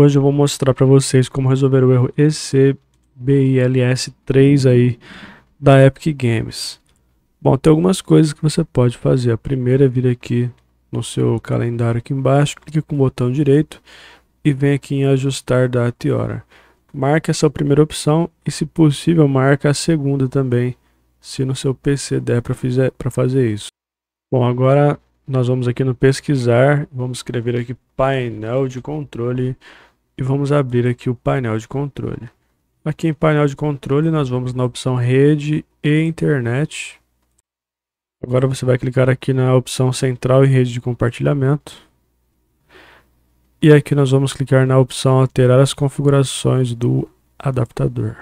Hoje eu vou mostrar para vocês como resolver o erro ECBILS3 aí da Epic Games. Bom, tem algumas coisas que você pode fazer. A primeira é vir aqui no seu calendário aqui embaixo, clique com o botão direito e vem aqui em ajustar data e hora. Marque essa primeira opção e se possível marque a segunda também, se no seu PC der para fazer isso. Bom, agora nós vamos aqui no pesquisar, vamos escrever aqui painel de controle e vamos abrir aqui o painel de controle. Aqui em painel de controle nós vamos na opção rede e internet. Agora você vai clicar aqui na opção central e rede de compartilhamento. E aqui nós vamos clicar na opção alterar as configurações do adaptador.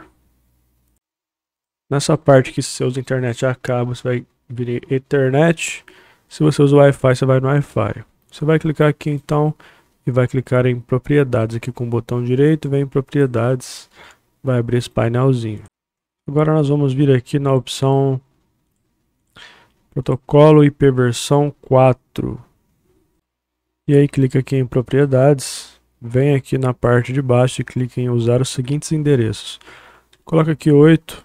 Nessa parte que se usa internet a você vai vir em Ethernet. Se você usa Wi-Fi, você vai no Wi-Fi. Você vai clicar aqui então e vai clicar em propriedades. Aqui com o botão direito, vem em propriedades, vai abrir esse painelzinho. Agora nós vamos vir aqui na opção protocolo IP versão 4. E aí clica aqui em propriedades, vem aqui na parte de baixo e clica em usar os seguintes endereços. Coloca aqui 8,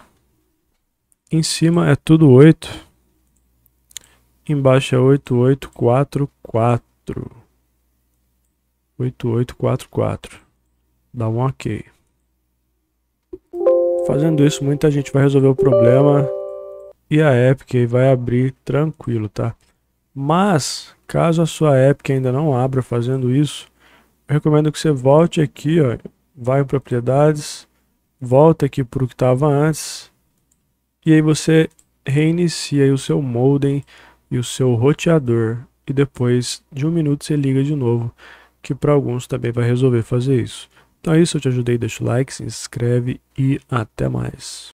em cima é tudo 8, embaixo é 8844. 8844. Dá um OK. Fazendo isso, muita gente vai resolver o problema e a Epic vai abrir tranquilo, tá? Mas, caso a sua Epic ainda não abra fazendo isso, eu recomendo que você volte aqui, ó, vai em propriedades, volta aqui para o que estava antes, e aí você reinicia aí o seu modem e o seu roteador, e depois de um minuto você liga de novo que para alguns também vai resolver fazer isso. Então é isso, eu te ajudei, deixa o like, se inscreve e até mais.